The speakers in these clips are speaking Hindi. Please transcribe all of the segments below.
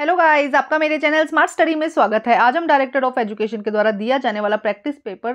हेलो गाइस आपका मेरे चैनल स्मार्ट स्टडी में स्वागत है आज हम डायरेक्टर ऑफ एजुकेशन के द्वारा दिया जाने वाला प्रैक्टिस पेपर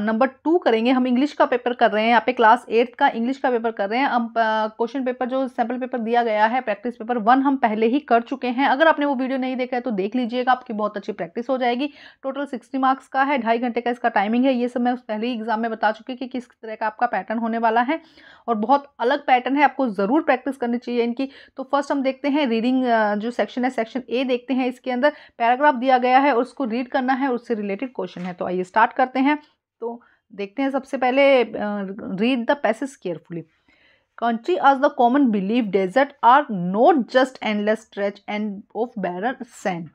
नंबर टू करेंगे हम इंग्लिश का पेपर कर रहे हैं यहाँ पे क्लास एट्थ का इंग्लिश का पेपर कर रहे हैं हम क्वेश्चन पेपर जो सैम्पल पेपर दिया गया है प्रैक्टिस पेपर वन हम पहले ही कर चुके हैं अगर आपने वो वीडियो नहीं देखा है तो देख लीजिएगा आपकी बहुत अच्छी प्रैक्टिस हो जाएगी टोटल सिक्सटी मार्क्स का है ढाई घंटे का इसका टाइमिंग है ये सब मैं पहले ही एग्जाम में बता चुकी कि किस तरह का आपका पैटर्न होने वाला है और बहुत अलग पैटर्न है आपको ज़रूर प्रैक्टिस करनी चाहिए इनकी तो फर्स्ट हम देखते हैं रीडिंग जो सेक्शन है सेक्शन क्वेश्चन ए देखते हैं इसके अंदर पैराग्राफ दिया गया है उसको रीड करना है उससे रिलेटेड क्वेश्चन है तो आइए स्टार्ट करते हैं तो देखते हैं सबसे पहले read the passage carefully contrary as the common believe desert are not just endless stretch and of barren sand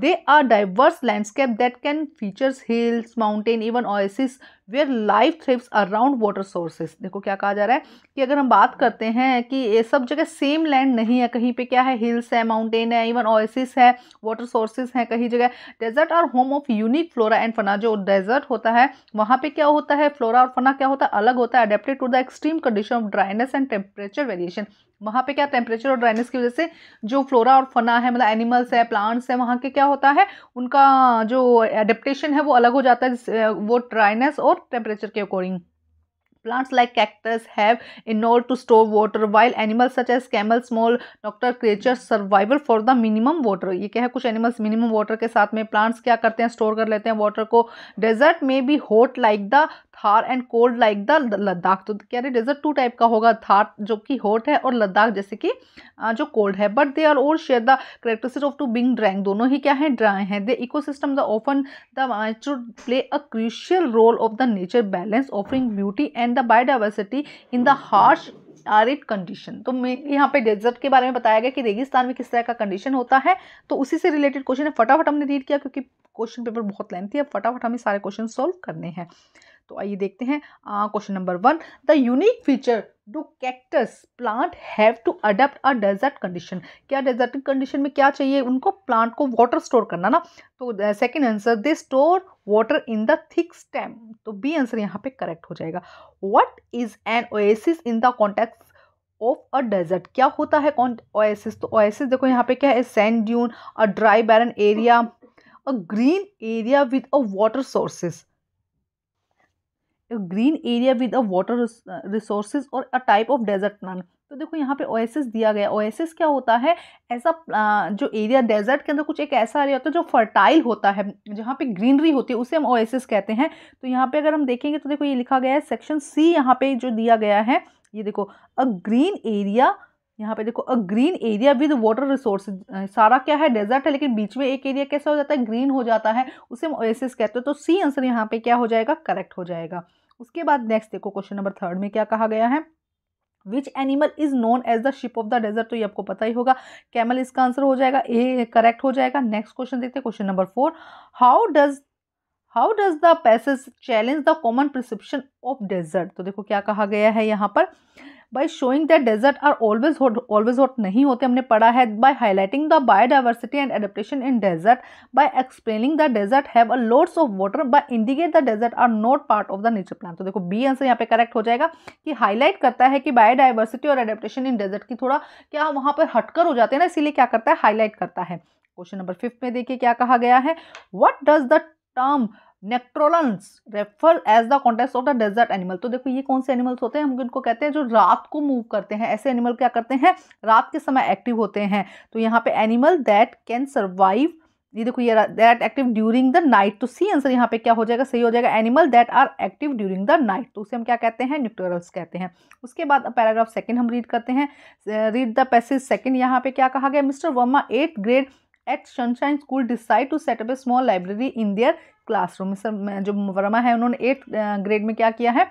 they are diverse landscape that can features hills mountain even oasis where life thrives around water sources देखो क्या कहा जा रहा है कि अगर हम बात करते हैं कि ये सब जगह सेम लैंड नहीं है कहीं पे क्या है हिल्स है माउंटेन है इवन ओएसिस है वाटर सोर्सेज हैं कहीं जगह डेजर्ट और home of unique flora and fauna जो डेजर्ट होता है वहाँ पे क्या होता है फ्लोरा और फना क्या होता है अलग होता है adapted to the extreme condition of dryness and temperature variation वहाँ पे क्या टेम्परेचर और ड्राइनेस की वजह से जो फ्लोरा और फना है मतलब एनिमल्स है प्लांट्स है वहाँ के क्या होता है उनका जो एडेप्टेशन है वो अलग हो जाता है वो ड्राइनेस और टेम्परेचर के according plants like cactus have in or to store water while animals such as camel small doctor creature survival for the minimum water ये क्या है कुछ एनिमल्स मिनिमम वाटर के साथ में प्लांट्स क्या करते हैं स्टोर कर लेते हैं वाटर को डेजर्ट में भी hot like the Thar and cold like the Ladakh तो कह रहे डेजर्ट टू टाइप का होगा थार जो कि हॉट है और लद्दाख जैसे कि जो कोल्ड है but they are all share the characteristic of to being drying दोनों ही क्या है ड्राई हैं they ecosystem the often the play a crucial role of the nature balance offering beauty and the biodiversity in the harsh arid condition तो यहाँ पे डेजर्ट के बारे में बताया गया कि रेगिस्तान में किस तरह का कंडीशन होता है तो उसी से रिलेटेड क्वेश्चन है फटाफट हमने रीड किया क्योंकि क्वेश्चन पेपर बहुत लेंथी है फटाफट हमें सारे क्वेश्चन सॉल्व करने हैं तो आइए देखते हैं question number one the unique feature do cactus plant have to adapt a desert condition क्या डेजर्ट कंडीशन में क्या चाहिए उनको प्लांट को वाटर स्टोर करना ना तो second answer they store water in the thick stem तो बी आंसर यहाँ पे करेक्ट हो जाएगा what is an oasis in the context of a desert क्या होता है कौन ओएसिस तो ओएसिस देखो यहाँ पे क्या है sand dune a dry barren area a green area with a water sources green area with a water resources और a type of desert plan तो देखो यहाँ पे ओएसएस दिया गया ओएसएस क्या होता है ऐसा जो एरिया डेजर्ट के अंदर कुछ एक ऐसा एरिया होता है जो फर्टाइल होता है जहाँ पे ग्रीनरी होती है उसे हम ओएसएस कहते हैं तो यहाँ पे अगर हम देखेंगे तो देखो ये लिखा गया है सेक्शन सी यहाँ पे जो दिया गया है ये देखो अ ग्रीन एरिया यहाँ पे देखो a green area with water resource सारा क्या है डेजर्ट है लेकिन बीच में एक एरिया कैसा हो जाता है ग्रीन हो जाता है उसे हम ओएसिस कहते हैं तो सी आंसर यहाँ पे क्या हो जाएगा करेक्ट हो जाएगा उसके बाद नेक्स्ट देखो क्वेश्चन नंबर थर्ड में क्या कहा गया है which animal is known as the ship of the desert तो ये आपको पता ही होगा कैमल इसका आंसर हो जाएगा ए करेक्ट हो जाएगा नेक्स्ट क्वेश्चन देखते हैं question number four how does how does the passage challenge the common perception of desert तो देखो क्या कहा गया है यहाँ पर by showing that desert are always hot always hot नहीं होते हमने पढ़ा है by highlighting the biodiversity and adaptation in desert by explaining the desert have a loads of water by indicate the desert are not part of the nature plan तो देखो बी आंसर यहाँ पे करेक्ट हो जाएगा कि हाईलाइट करता है कि बायोडाइवर्सिटी और एडेप्टेशन इन डेजर्ट की थोड़ा क्या वहाँ पर हटकर हो जाते हैं ना इसीलिए क्या करता है हाईलाइट करता है क्वेश्चन नंबर फिफ्थ में देखिए क्या कहा गया है what does the term nocturnals refer as the context of the desert animal तो देखो ये कौन से एनिमल्स होते हैं हम इनको कहते हैं जो रात को मूव करते हैं ऐसे एनिमल क्या करते हैं रात के समय एक्टिव होते हैं तो यहाँ पे एनिमल दैट कैन सर्वाइव ये देखो ये that active during the night तो सी आंसर यहाँ पे क्या हो जाएगा सही हो जाएगा animal that are active during the night तो उसे हम क्या कहते हैं न्यूक्टोरल्स कहते हैं उसके बाद पैराग्राफ सेकंड हम रीड करते हैं रीड द पैसेज सेकंड यहाँ पे क्या कहा गया Mister Verma eight grade at Sunshine school decide to set up a small library in their classroom sir जो वर्मा है उन्होंने एट ग्रेड में क्या किया है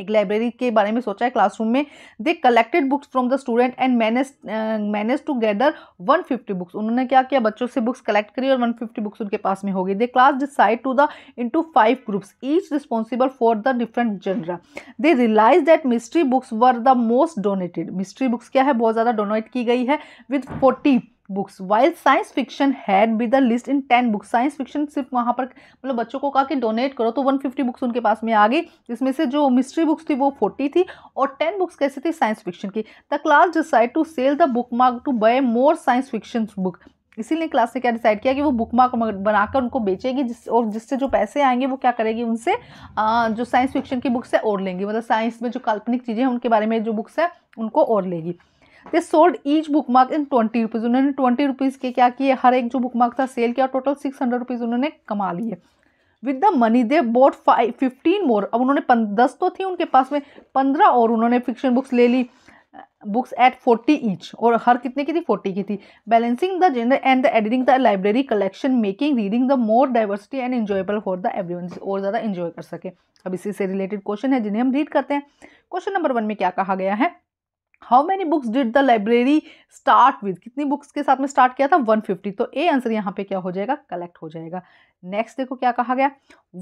एक लाइब्रेरी के बारे में सोचा है क्लासरूम में they collected books from the student and manage manage to gather 150 books उन्होंने क्या किया बच्चों से बुक्स कलेक्ट करी और 150 बुक्स उनके पास में होगी they class decide to the into five groups each responsible for the different genre they realize that mystery books were the most donated mystery books क्या है बहुत ज़्यादा डोनेट की गई है with forty books while science fiction had be the list in ten books science fiction सिर्फ वहाँ पर मतलब बच्चों को कहा कि डोनेट करो तो 150 बुक्स उनके पास में आ गई जिसमें से जो मिस्ट्री बुक्स थी वो 40 थी और 10 बुक्स कैसे थी साइंस फिक्शन की the class decide to sell the bookmark to buy more science fiction book इसीलिए क्लास ने क्या डिसाइड किया कि वो बुक मार्क बनाकर उनको बेचेगी जिस और जिससे जो पैसे आएंगे वो क्या करेगी उनसे आ, जो साइंस फिक्शन की बुक्स है और लेंगी मतलब साइंस में जो काल्पनिक चीज़ें हैं उनके बारे में जो बुक्स है उनको और लेगी they sold each bookmark in twenty rupees उन्होंने ट्वेंटी रुपीज़ के क्या किए हर एक जो बुक मार्क था सेल किया टोटल सिक्स हंड्रेड रुपीज़ उन्होंने कमा लिए with the money they bought five fifteen more अब उन्होंने दस तो थी उनके पास में पंद्रह और उन्होंने फिक्शन बुक्स ले ली बुक्स एट फोर्टी ईच और हर कितने की थी फोर्टी की थी balancing the gender and the editing the library collection making reading the more diversity and enjoyable for the everyone और ज़्यादा इन्जॉय कर सके अब इसी से रिलेटेड क्वेश्चन है जिन्हें हम रीड करते हैं क्वेश्चन नंबर वन में क्या कहा गया है how many books did the library start with कितनी बुक्स के साथ में स्टार्ट किया था 150 तो ए आंसर यहाँ पे क्या हो जाएगा कलेक्ट हो जाएगा नेक्स्ट देखो क्या कहा गया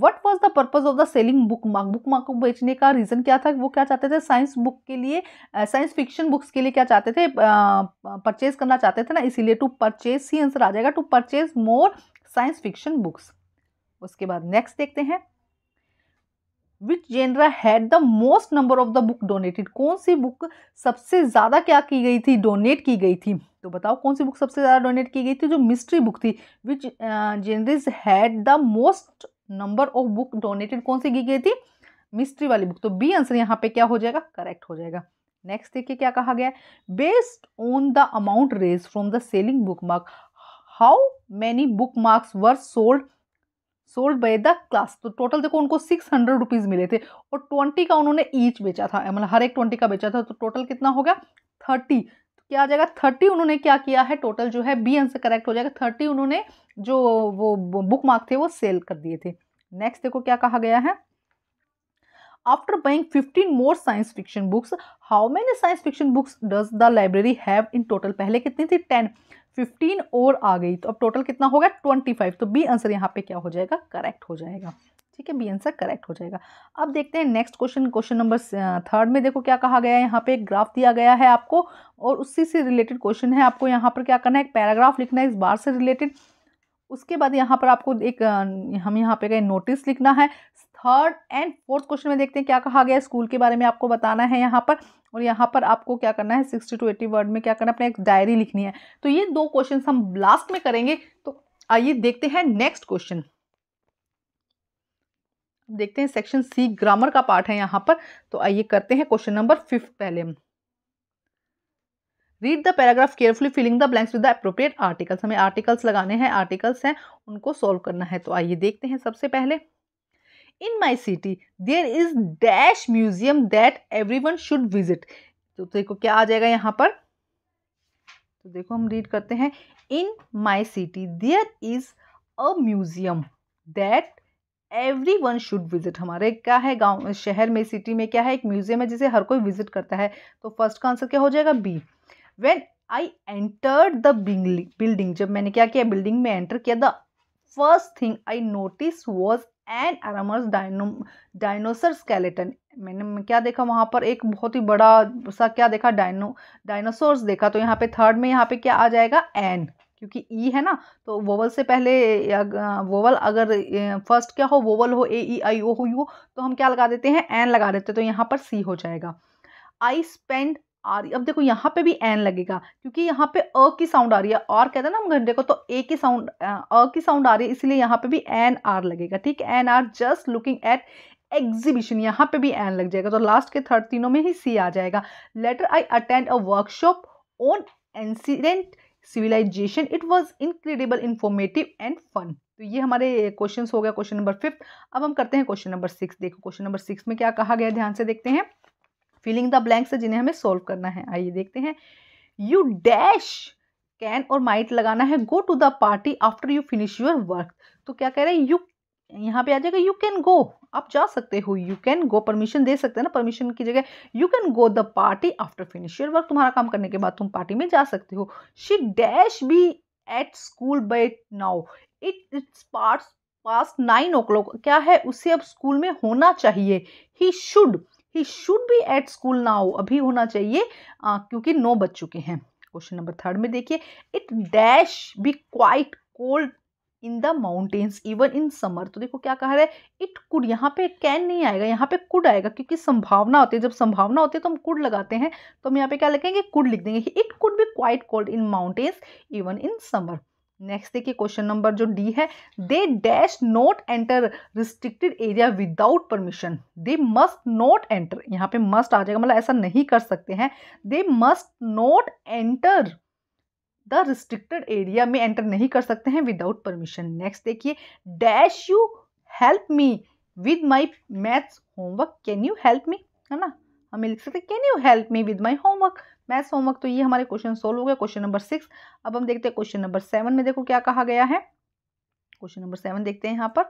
what was the purpose of the selling bookmark bookmark को बेचने का रीज़न क्या था वो क्या चाहते थे साइंस बुक के लिए साइंस फिक्शन बुक्स के लिए क्या चाहते थे परचेज करना चाहते थे ना इसीलिए टू परचेज ही आंसर आ जाएगा to purchase more science fiction books उसके बाद नेक्स्ट देखते हैं which genre had the most number of the book donated कौन सी बुक सबसे ज़्यादा क्या की गई थी डोनेट की गई थी तो बताओ कौन सी बुक सबसे ज़्यादा डोनेट की गई थी जो मिस्ट्री बुक थी which genres had the most number of book donated कौन सी की गई थी मिस्ट्री वाली बुक तो बी आंसर यहाँ पे क्या हो जाएगा करेक्ट हो जाएगा नेक्स्ट देखिए क्या कहा गया based on the amount raise from the selling bookmark how many bookmarks were sold sold by the class तो टोटल देखो उनको सिक्स हंड्रेड रुपीज़ मिले थे और ट्वेंटी का उन्होंने ईच बेचा था मतलब हर एक ट्वेंटी का बेचा था तो टोटल कितना हो गया थर्टी तो क्या आ जाएगा थर्टी उन्होंने क्या किया है टोटल जो है बी आंसर करेक्ट हो जाएगा थर्टी उन्होंने जो वो बुक मार्क थे वो सेल कर दिए थे नेक्स्ट देखो क्या कहा गया है after buying 15 more science fiction books how many science fiction books does the library have in total पहले कितनी थी 10 फिफ्टीन और आ गई तो अब टोटल कितना होगा ट्वेंटी फाइव तो बी आंसर यहाँ पे क्या हो जाएगा करेक्ट हो जाएगा ठीक है बी आंसर करेक्ट हो जाएगा अब देखते हैं next question question number third में देखो क्या कहा गया है यहाँ पे एक ग्राफ दिया गया है आपको और उसी से रिलेटेड क्वेश्चन है आपको यहाँ पर क्या करना है एक पैराग्राफ लिखना है इस बार से रिलेटेड उसके बाद यहाँ पर आपको एक हम यहाँ पे गए नोटिस लिखना है थर्ड एंड फोर्थ क्वेश्चन में देखते हैं क्या कहा गया स्कूल के बारे में आपको बताना है यहाँ पर और यहाँ पर आपको क्या करना है सिक्सटी टू एटी वर्ड में क्या करना है अपने एक डायरी लिखनी है तो ये दो क्वेश्चन हम लास्ट में करेंगे तो आइए देखते हैं नेक्स्ट क्वेश्चन देखते हैं सेक्शन सी ग्रामर का पार्ट है यहाँ पर तो आइए करते हैं क्वेश्चन नंबर फिफ्थ पहले हम read the paragraph carefully filling the blanks with the appropriate articles हमें आर्टिकल्स लगाने हैं आर्टिकल्स हैं उनको सॉल्व करना है तो आइए देखते हैं सबसे पहले in my city there is dash museum that everyone should visit तो देखो क्या आ जाएगा यहाँ पर तो देखो हम रीड करते हैं in my city there is a museum that everyone should visit हमारे क्या है गाँव शहर में सिटी में क्या है एक म्यूजियम है जिसे हर कोई विजिट करता है तो फर्स्ट का आंसर क्या हो जाएगा B when I entered the building जब मैंने क्या किया बिल्डिंग में एंटर किया the first thing I notice was an enormous dino dinosaur skeleton मैंने क्या देखा वहाँ पर एक बहुत ही बड़ा सा क्या देखा डायनो डायनासोर्स देखा तो यहाँ पे थर्ड में यहाँ पे क्या आ जाएगा एन क्योंकि ई e है ना तो वोवल से पहले वोवल अगर फर्स्ट क्या हो वोवल हो ए ई आई ओ हो यू तो हम क्या लगा देते हैं एन लगा देते तो यहाँ पर सी हो जाएगा आई स्पेंड रही अब देखो यहाँ पे भी एन लगेगा क्योंकि यहाँ पे अ की साउंड आ रही है और कहते हैं ना हम घंटे को तो ए की साउंड अ की साउंड आ रही है इसलिए यहाँ पे भी एन आर लगेगा ठीक an are just looking at exhibition यहाँ पे भी एन लग जाएगा तो लास्ट के थर्ड तीनों में ही सी आ जाएगा later I attend a workshop on incident civilization it was incredible informative and fun तो ये हमारे क्वेश्चन हो गया क्वेश्चन नंबर फिफ्थ अब हम करते हैं क्वेश्चन नंबर सिक्स देखो क्वेश्चन नंबर सिक्स में क्या कहा गया ध्यान से देखते हैं फिलिंग द ब्लैंक्स है जिन्हें हमें सोल्व करना है आइए देखते हैं यू डैश कैन और माइट लगाना है go to the party after you finish your work तो क्या कह रहे हैं यू यहाँ पे आ जाएगा यू कैन गो आप जा सकते हो यू कैन गो परमिशन दे सकते हैं ना परमिशन की जगह you can go the party after finish your work तुम्हारा काम करने के बाद तुम पार्टी में जा सकते हो she dash be at school by now it it's part past nine o'clock क्या है उसे अब स्कूल में होना चाहिए he should he should be at school now अभी होना चाहिए आ, क्योंकि नौ बज चुके हैं क्वेश्चन नंबर थर्ड में देखिए it dash be quite cold in the mountains even in summer तो देखो क्या कहा रहा है इट कुड यहाँ पे कैन नहीं आएगा यहाँ पे कुड आएगा क्योंकि संभावना होती है जब संभावना होती है तो हम कुड लगाते हैं तो हम यहाँ पे क्या लिखेंगे कुड लिख देंगे it could be quite cold in mountains even in summer next देखिए क्वेश्चन नंबर जो डी है they dash not enter restricted area without permission they must not enter यहाँ पे मस्ट आ जाएगा मतलब ऐसा नहीं कर सकते हैं they must not enter the restricted area में एंटर नहीं कर सकते हैं विदाउट परमिशन नेक्स्ट देखिए dash you help me with my maths homework can you help me है ना हमें लिख सकते can you help me with my homework maths homework तो ये हमारे क्वेश्चन सोल्व हो गए क्वेश्चन नंबर सिक्स अब हम देखते हैं क्वेश्चन नंबर सेवन में देखो क्या कहा गया है क्वेश्चन नंबर सेवन देखते हैं यहाँ पर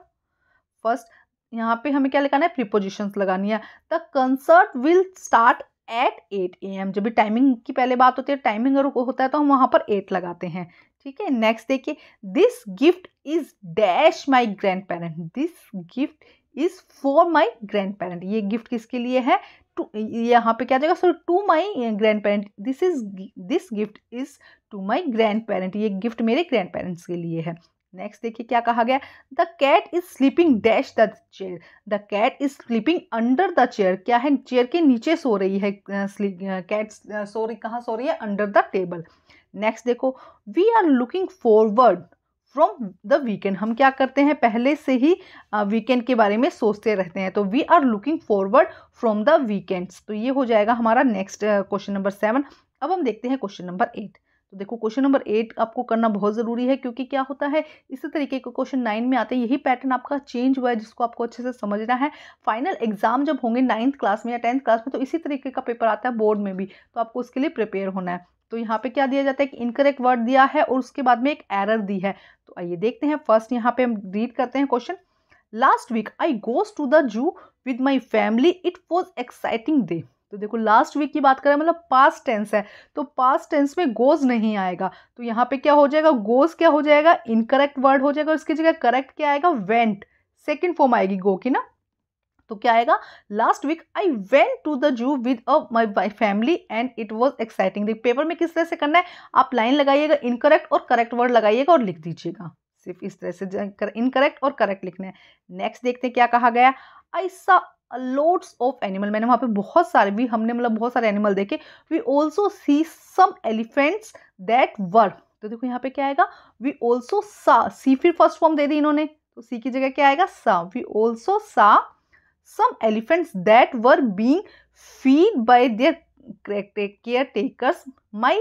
फर्स्ट यहाँ पे हमें क्या लिखाना है प्रिपोजिशंस लगानी है the concert will start at eight A M जब भी टाइमिंग की पहले बात होती है टाइमिंग अगर होता है तो हम वहाँ पर एट लगाते हैं ठीक है नेक्स्ट देखिए this gift is dash my grand parent this gift is for my grand parent ये गिफ्ट किसके लिए है टू यहाँ पे क्या जाएगा sir to my grand parent this is this gift is to my grand parent ये गिफ्ट मेरे ग्रैंड पेरेंट्स के लिए है नेक्स्ट देखिए क्या कहा गया the cat is sleeping dash the chair the cat is sleeping under the chair क्या है चेयर के नीचे सो रही है कैट सो रही कहाँ सो रही है अंडर द टेबल नेक्स्ट देखो we are looking forward from the weekend हम क्या करते हैं पहले से ही वीकेंड के बारे में सोचते रहते हैं तो we are looking forward from the weekends तो ये हो जाएगा हमारा नेक्स्ट क्वेश्चन नंबर सेवन अब हम देखते हैं क्वेश्चन नंबर एट तो देखो क्वेश्चन नंबर एट आपको करना बहुत ज़रूरी है क्योंकि क्या होता है इसी तरीके के क्वेश्चन नाइन में आते हैं यही पैटर्न आपका चेंज हुआ है जिसको आपको अच्छे से समझना है फाइनल एग्जाम जब होंगे नाइन्थ क्लास में या टेंथ क्लास में तो इसी तरीके का पेपर आता है बोर्ड में भी तो आपको उसके लिए प्रिपेयर होना है तो यहाँ पे क्या दिया जाता है एक इनकरेक्ट वर्ड दिया है और उसके बाद में एक एरर दी है तो आइए देखते हैं फर्स्ट यहाँ पे हम रीड करते हैं question last week I goes to the zoo with my family it was exciting day तो देखो लास्ट वीक की बात करें मतलब पास्ट टेंस है तो पास्ट टेंस में गोज नहीं आएगा तो यहाँ पे क्या हो जाएगा गोज क्या हो जाएगा इनकरेक्ट वर्ड हो जाएगा उसकी जगह करेक्ट क्या आएगा वेंट सेकेंड फॉर्म आएगी गो की ना तो क्या आएगा last week I went to the zoo with a my family and it was exciting देख पेपर में किस तरह से करना है आप लाइन लगाइएगा इनकरेक्ट और करेक्ट वर्ड लगाइएगा और लिख दीजिएगा सिर्फ इस तरह से इनकरेक्ट और करेक्ट लिखना है नेक्स्ट देखते हैं क्या कहा गया आई सा लोड्स ऑफ एनिमल मैंने वहाँ पे बहुत सारे भी हमने मतलब बहुत सारे एनिमल देखे we also see some elephants that were तो देखो यहाँ पे क्या आएगा वी ऑल्सो सा सी फिर फर्स्ट फॉर्म दे दी इन्होंने तो सी की जगह क्या आएगा saw we also saw some elephants that were being fed by their caretakers my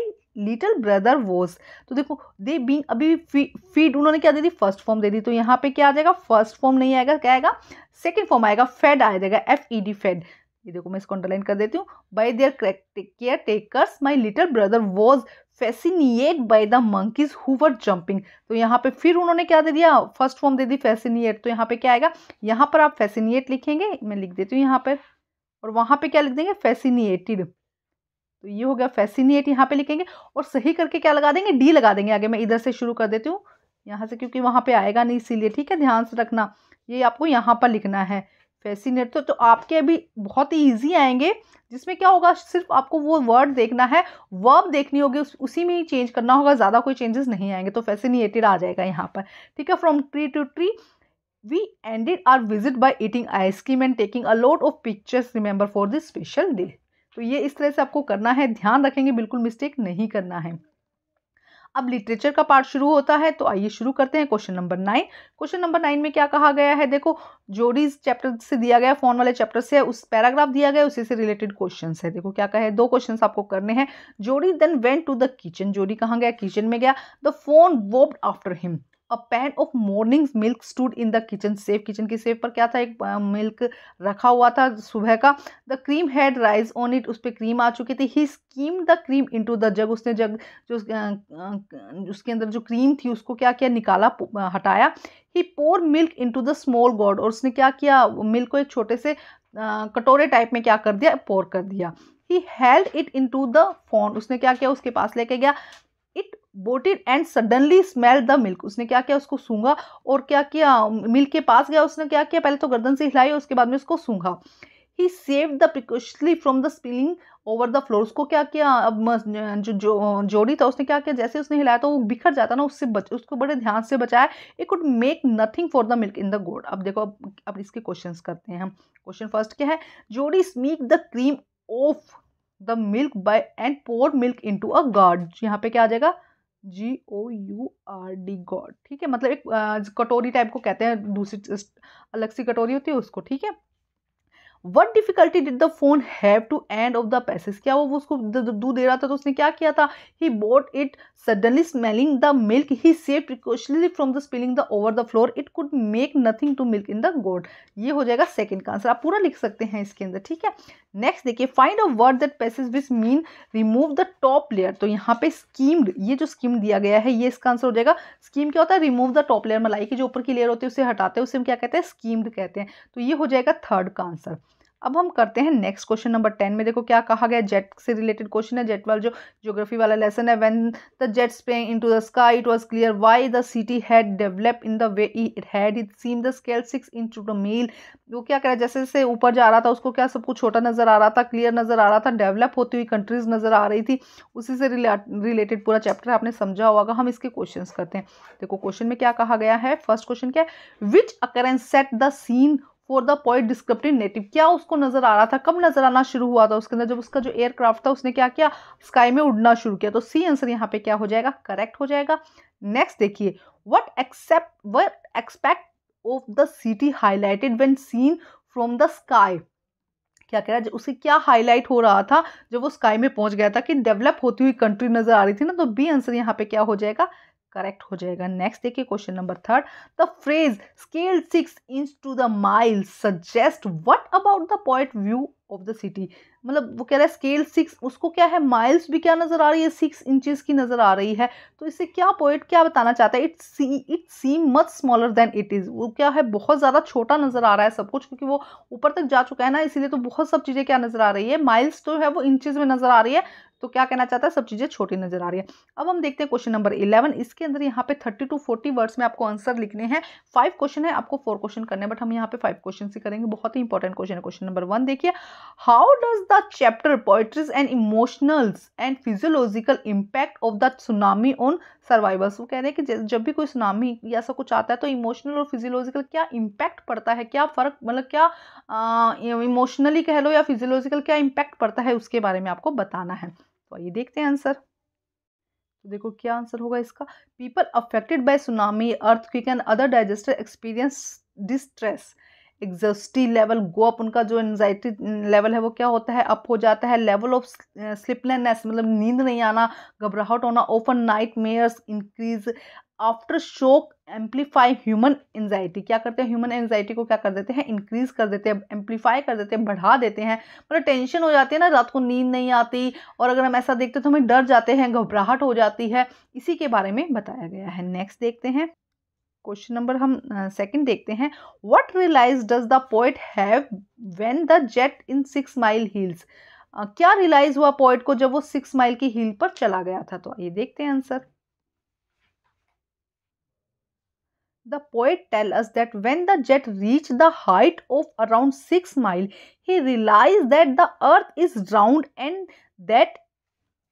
little brother was तो देखो दे बींग अभी फीड उन्होंने क्या दे दी फर्स्ट फॉर्म दे दी तो यहाँ पे क्या आ जाएगा फर्स्ट फॉर्म नहीं आएगा क्या आएगा सेकेंड फॉर्म आएगा फेड आ जाएगा एफ ई डी फेड ये देखो मैं इसको अंडरलाइन कर देती हूँ by their caretakers my little brother was fascinate by the monkeys who were jumping तो यहाँ पे फिर उन्होंने क्या दे दिया फर्स्ट फॉर्म दे दी फैसिनिएट तो यहाँ पे क्या आएगा यहाँ पर आप फैसिनिएट लिखेंगे मैं लिख देती हूँ यहाँ पर और वहाँ पे क्या लिख देंगे फैसिनिएटेड तो ये हो गया फैसिनिएट यहाँ पे लिखेंगे और सही करके क्या लगा देंगे डी लगा देंगे आगे मैं इधर से शुरू कर देती हूँ यहाँ से क्योंकि वहाँ पे आएगा नहीं इसीलिए ठीक है ध्यान से रखना ये आपको यहाँ पर लिखना है फैसिनेट तो आपके अभी बहुत ही ईजी आएंगे जिसमें क्या होगा सिर्फ आपको वो वर्ड देखना है वर्ब देखनी होगी उस, उसी में ही चेंज करना होगा ज़्यादा कोई चेंजेस नहीं आएंगे तो फैसिनेटेड आ जाएगा यहाँ पर ठीक है from tree to tree we ended our visit by eating ice cream and taking a a of pictures remember for this special day तो ये इस तरह से आपको करना है ध्यान रखेंगे बिल्कुल मिस्टेक नहीं करना है अब लिटरेचर का पार्ट शुरू होता है तो आइए शुरू करते हैं question number nine question number nine में क्या कहा गया है देखो जोडीज चैप्टर से दिया गया फोन वाले चैप्टर से उस पैराग्राफ दिया गया उसी से रिलेटेड क्वेश्चन है देखो क्या कहा है दो क्वेश्चन आपको करने हैं Jody then went to the kitchen Jody कहाँ गया किचन में गया the fawn wobbled after him a pan of morning's milk stood in the kitchen safe kitchen की सेफ पर क्या था एक मिल्क रखा हुआ था सुबह का the cream had rise on it उस पर क्रीम आ चुकी थी he skim the cream to the jug उसने जग जो उसके अंदर जो क्रीम थी उसको क्या किया निकाला हटाया he pour milk to the small gourd और उसने क्या किया मिल्क को एक छोटे से कटोरे टाइप में क्या कर दिया पोर कर दिया he held it in to the fawn उसने क्या किया उसके पास लेके गया butted and suddenly smell the milk उसने क्या किया उसको सूंघा और क्या किया मिल्क के पास गया उसने क्या किया पहले तो गर्दन से हिलाई उसके बाद में उसको सूंघा he save the precautiously from the spilling over the floor उसको क्या किया अब जो जो जोड़ी था उसने क्या किया जैसे उसने हिलाया तो वो बिखर जाता ना उससे बच उसको बड़े ध्यान से बचाया it could make nothing for the milk in the gourd अब देखो अब अब इसके क्वेश्चन करते हैं हम क्वेश्चन फर्स्ट क्या है जोड़ी स्मीक the cream off the milk by and pour milk in to a gourd यहाँ पे क्या आ जाएगा G O U R D gourd ठीक है मतलब एक कटोरी टाइप को कहते हैं दूसरी अलग सी कटोरी होती है उसको ठीक है what difficulty did the fawn have to end of the passage क्या वो उसको दूध दे रहा था तो उसने क्या किया था he butt it suddenly smelling the milk he save precautiously from the spilling the over the floor it could make nothing to milk in the gourd ये हो जाएगा सेकेंड का आंसर आप पूरा लिख सकते हैं इसके अंदर ठीक है नेक्स्ट देखिए find a word that passage which mean remove the top layer तो यहाँ पे स्कीम्ड ये जो स्कीम दिया गया है ये इसका आंसर हो जाएगा स्कीम क्या होता है रिमूव द टॉप लेयर मलाई की जो ऊपर की लेयर होती है उसे हटाते हैं उसे हम क्या कहते हैं स्कीम्ड कहते हैं तो ये हो जाएगा थर्ड का आंसर अब हम करते हैं नेक्स्ट क्वेश्चन नंबर टेन में देखो क्या कहा गया जेट से रिलेटेड क्वेश्चन है जेट वाला जो ज्योग्राफी वाला लेसन है when the jet sprang into the sky it was clear why the city had develop in the way it had it seem the scale six inch the mile वो क्या कह रहा है जैसे जैसे ऊपर जा रहा था उसको क्या सब कुछ छोटा नजर आ रहा था क्लियर नजर आ रहा था डेवलप होती हुई कंट्रीज नजर आ रही थी उसी से रिलेटेड पूरा चैप्टर आपने समझा होगा हम इसके क्वेश्चन करते हैं देखो क्वेश्चन में क्या कहा गया है फर्स्ट क्वेश्चन क्या है which occurrence set the scene for the point descriptive native क्या उसको नजर आ रहा था कब नजर आना शुरू हुआ था उसके अंदर जब उसका जो एयरक्राफ्ट था उसने क्या किया स्काई में उड़ना शुरू किया तो सी आंसर यहाँ पे क्या हो जाएगा करेक्ट हो जाएगा नेक्स्ट देखिए what except aspect of the city highlighted when seen from the sky क्या कह रहा है उसे क्या हाईलाइट हो रहा था जब वो स्काई में पहुंच गया था कि डेवलप होती हुई कंट्री नजर आ रही थी ना तो बी आंसर यहाँ पे क्या हो जाएगा करेक्ट हो जाएगा नेक्स्ट देखिए question number third the phrase scale six inch to the mile suggest what about the point view of the city मतलब वो कह रहा है स्केल सिक्स उसको क्या है माइल्स भी क्या नज़र आ रही है सिक्स इंचेस की नज़र आ रही है तो इससे क्या पॉइंट क्या बताना चाहता है it see it seem much smaller than it is वो क्या है बहुत ज़्यादा छोटा नज़र आ रहा है सब कुछ क्योंकि वो ऊपर तक जा चुका है ना इसीलिए तो बहुत सब चीज़ें क्या नज़र आ रही है माइल्स तो है वो इंचेस में नज़र आ रही है तो क्या कहना चाहता है सब चीज़ें छोटी नजर आ रही है अब हम देखते हैं क्वेश्चन नंबर इलेवन इसके अंदर यहाँ पे थर्टी टू फोर्टी वर्ड्स में आपको आंसर लिखने हैं फाइव क्वेश्चन है आपको फोर क्वेश्चन करने बट हम यहाँ पे फाइव क्वेश्चन ही करेंगे बहुत ही इंपॉर्टेंट क्वेश्चन है क्वेश्चन नंबर वन देखिए how does the chapter poetries and emotionals and physiological impact of the tsunami on survivors वो कह रहे हैं कि जब भी कोई सुनामी या ऐसा कुछ आता है तो इमोशनल और फिजियोलॉजिकल क्या इम्पैक्ट पड़ता है क्या फ़र्क मतलब क्या इमोशनली कह लो या फिजियोलॉजिकल क्या इम्पैक्ट पड़ता है उसके बारे में आपको बताना है तो ये देखते हैं आंसर तो देखो क्या आंसर होगा इसका people affected by tsunami earthquake and other disaster experience distress anxiety level go up उनका जो एनजाइटी लेवल है वो क्या होता है अप हो जाता है लेवल ऑफ स्लिपलेनेस मतलब नींद नहीं आना घबराहट होना open nightmares increase aftershock amplify human anxiety क्या करते हैं ह्यूमन एनजाइटी को क्या कर देते हैं इंक्रीज कर देते हैं एम्पलीफाई कर देते हैं बढ़ा देते हैं मतलब टेंशन हो जाती है ना रात को नींद नहीं आती और अगर हम ऐसा देखते हैं तो हमें डर जाते हैं घबराहट हो जाती है इसी के बारे में बताया गया है नेक्स्ट देखते हैं क्वेश्चन नंबर हम सेकंड देखते हैं what realize does the poet have when the jet in six mile heels क्या रियलाइज हुआ पोइट को जब वो सिक्स माइल की हील पर चला गया था तो आइए देखते हैं answer the poet tell us that when the jet reach the height of around six mile he realize that the earth is round and that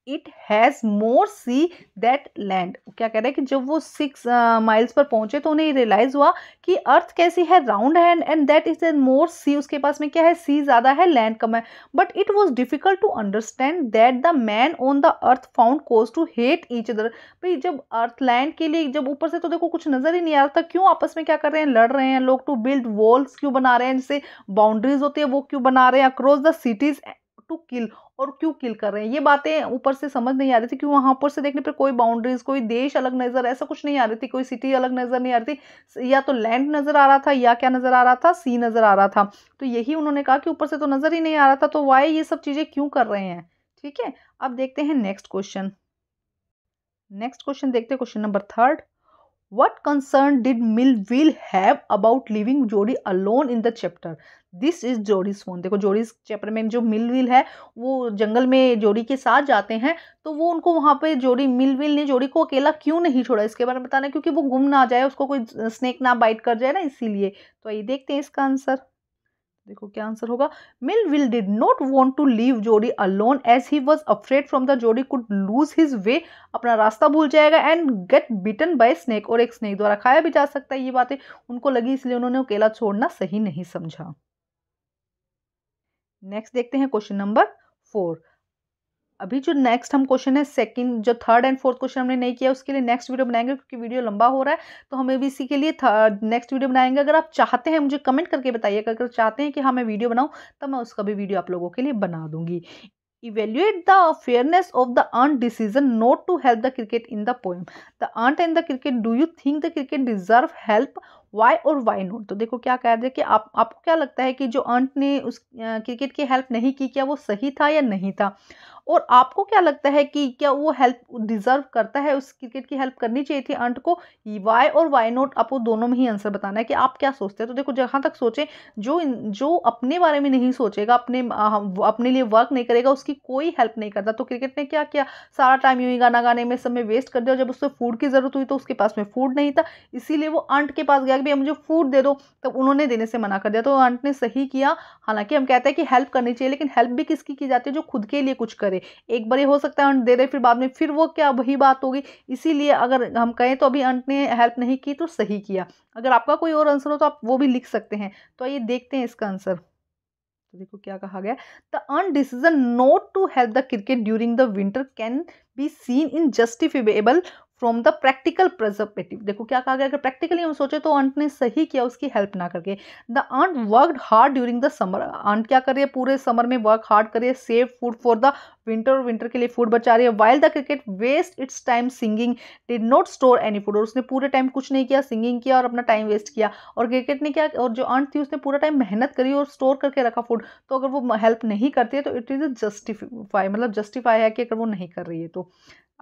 it has more sea that land क्या कह रहे हैं कि जब वो सिक्स माइल्स पर पहुंचे तो उन्हें रियलाइज़ हुआ कि अर्थ कैसी है राउंड है and that is an more sea उसके पास में क्या है सी ज़्यादा है लैंड कम है but it was difficult to understand that the man on the earth found cause to hate each other भाई जब अर्थ लैंड के लिए जब ऊपर से तो देखो कुछ नज़र ही नहीं आ रहा था क्यों आपस में क्या कर रहे हैं लड़ रहे हैं लोग टू बिल्ड वॉल्स क्यों बना रहे हैं जिससे बाउंड्रीज होती है वो क्यों बना रहे हैं across the cities to kill और क्यों किल कर रहे हैं ये बातें ऊपर से समझ नहीं आ रही थी क्यों वहां पर से देखने पर कोई बाउंड्रीज कोई देश अलग नज़र ऐसा कुछ नहीं आ रही थी कोई सिटी अलग नज़र नहीं आ रही थी या तो लैंड नज़र आ रहा था या क्या नज़र आ रहा था सी नज़र आ रहा था तो यही उन्होंने कहा कि ऊपर से तो नज़र ही नहीं आ रहा था तो वाई ये सब चीज़ें क्यों कर रहे हैं ठीक है अब देखते हैं नेक्स्ट क्वेश्चन नेक्स्ट क्वेश्चन देखते हैं question number third what concern did mill will have about leaving Jody alone in the chapter this is Jody's fawn देखो जोड़ी चैप्टर में जो मिल विल है वो जंगल में जोड़ी के साथ जाते हैं तो वो उनको वहाँ पे जोड़ी मिल विल ने जोड़ी को अकेला क्यों नहीं छोड़ा इसके बारे में बताना क्योंकि वो गुम ना जाए उसको कोई स्नेक ना बाइट कर जाए ना इसीलिए तो ये देखते हैं इसका आंसर देखो क्या आंसर होगा mill will did not want to leave Jody alone as he was afraid from the Jody could lose his way अपना रास्ता भूल जाएगा and get bitten by snake और एक स्नेक द्वारा खाया भी जा सकता है ये बातें उनको लगी इसलिए उन्होंने अकेला छोड़ना सही नहीं समझा नेक्स्ट देखते हैं क्वेश्चन नंबर फोर अभी जो नेक्स्ट हम क्वेश्चन है सेकंड जो थर्ड एंड फोर्थ क्वेश्चन हमने नहीं किया उसके लिए नेक्स्ट वीडियो बनाएंगे क्योंकि वीडियो लंबा हो रहा है तो हमें भी इसी के लिए नेक्स्ट वीडियो बनाएंगे अगर आप चाहते हैं मुझे कमेंट करके बताइए अगर चाहते हैं कि हाँ मैं वीडियो बनाऊँ तो मैं उसका भी वीडियो आप लोगों के लिए बना दूंगी evaluate the fairness of the aunt decision not to help the cricket in the poem the aunt and the cricket do you think the cricket deserve help why or why not तो देखो क्या कह दे कि आप आपको क्या लगता है कि जो अंट ने उस क्रिकेट की हेल्प नहीं की क्या वो सही था या नहीं था और आपको क्या लगता है कि क्या वो हेल्प डिजर्व करता है उस क्रिकेट की हेल्प करनी चाहिए थी अंट को वाई और वाई नोट आपको दोनों में ही आंसर बताना है कि आप क्या सोचते हैं तो देखो जहाँ तक सोचें जो जो अपने बारे में नहीं सोचेगा अपने अपने लिए वर्क नहीं करेगा उसकी कोई हेल्प नहीं करता तो क्रिकेट ने क्या किया सारा टाइम यूँ गाना गाने में समय वेस्ट कर दिया जब उससे फूड की ज़रूरत हुई तो उसके पास में फूड नहीं था इसीलिए वो अंट के पास गया भैया मुझे फूड दे दो तब उन्होंने देने से मना कर दिया तो आंट ने सही किया हालांकि हम कहते हैं कि हेल्प करनी चाहिए लेकिन हेल्प भी किसकी की जाती है जो खुद के लिए कुछ करे एक बार हो सकता है अंट दे रहे फिर बाद में फिर वो क्या वही बात होगी इसीलिए अगर हम कहें तो अभी अंट ने हेल्प नहीं की तो सही किया अगर आपका कोई और आंसर हो तो आप वो भी लिख सकते हैं तो आइए देखते हैं इसका आंसर तो देखो क्या कहा गया the ant decision not to help the cricket during the winter can be seen in justifiable from the practical perspective देखो क्या कहा गया अगर प्रैक्टिकली हम सोचे तो अंट ने सही किया उसकी हेल्प ना करके the ant work hard during the summer ant क्या कर रही है पूरे समर में वर्क हार्ड करिए save food for the winter और विंटर के लिए फूड बचा रही है while the cricket waste its time singing did not store any food और उसने पूरे टाइम कुछ नहीं किया सिंगिंग किया और अपना टाइम वेस्ट किया और क्रिकेट ने क्या और जो अंट थी उसने पूरा टाइम मेहनत करी और स्टोर करके रखा फूड तो अगर वो हेल्प नहीं करती है तो इट इज़ जस्टिफाई मतलब जस्टिफाई है कि अगर वो नहीं कर रही है तो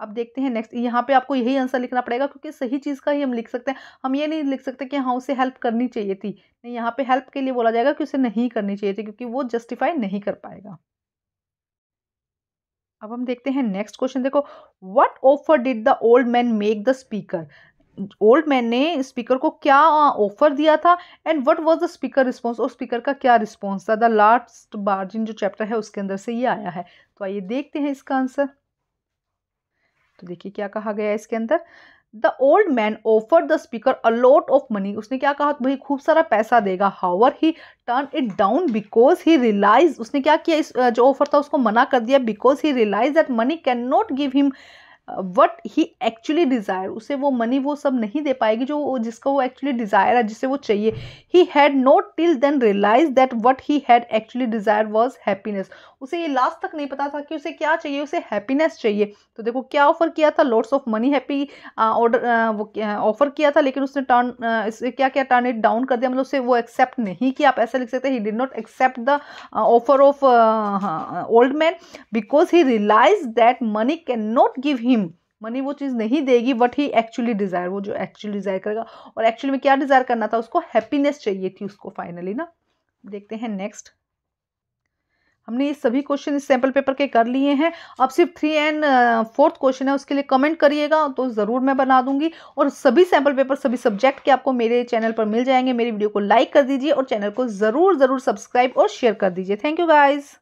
अब देखते हैं नेक्स्ट यहाँ पे आपको यही आंसर लिखना पड़ेगा क्योंकि सही चीज़ का ही हम लिख सकते हैं हम ये नहीं लिख सकते कि हाँ उसे हेल्प करनी चाहिए थी नहीं यहाँ पे हेल्प के लिए बोला जाएगा कि उसे नहीं करनी चाहिए थी क्योंकि वो जस्टिफाई नहीं कर पाएगा अब हम देखते हैं नेक्स्ट क्वेश्चन देखो what offer did the old man make the speaker old man ने स्पीकर को क्या ऑफर दिया था and what was the speaker response और स्पीकर का क्या रिस्पांस था द लास्ट बार्जिन जो चैप्टर है उसके अंदर से ये आया है तो आइए देखते हैं इसका आंसर तो देखिए क्या कहा गया है इसके अंदर the old man offer the speaker a lot of money उसने क्या कहा वही खूब सारा पैसा देगा however he turn it down because he realize उसने क्या किया इस जो ऑफर था उसको मना कर दिया because he realize that money can not give him what he actually desire उसे वो मनी वो सब नहीं दे पाएगी जो जिसका वो एक्चुअली डिज़ायर है जिसे वो चाहिए he had not till then realize that what he had actually desire was happiness उसे ये लास्ट तक नहीं पता था कि उसे क्या चाहिए उसे हैप्पीनेस चाहिए तो देखो क्या ऑफर किया था lots of money happy order वो ऑफर uh, किया था लेकिन उसने टर्न uh, इसे क्या क्या टर्न इट डाउन कर दिया मतलब उसे वो एक्सेप्ट नहीं किया आप ऐसा लिख सकते he did not accept the offer of old man because he realize that money can not give he him money वो चीज़ नहीं देगी वट ही एक्चुअली डिज़ायर वो जो एक्चुअली डिज़ायर करेगा और एक्चुअली में क्या डिज़ायर करना था उसको हैप्पीनेस चाहिए थी उसको फाइनली ना देखते हैं नेक्स्ट हमने ये सभी क्वेश्चन इस सैम्पल पेपर के कर लिए हैं अब सिर्फ थ्री एंड फोर्थ क्वेश्चन है उसके लिए कमेंट करिएगा तो ज़रूर मैं बना दूंगी और सभी सैम्पल पेपर सभी सब्जेक्ट के आपको मेरे चैनल पर मिल जाएंगे मेरी वीडियो को लाइक कर दीजिए और चैनल को ज़रूर ज़रूर सब्सक्राइब और शेयर कर दीजिए थैंक यू गाइज़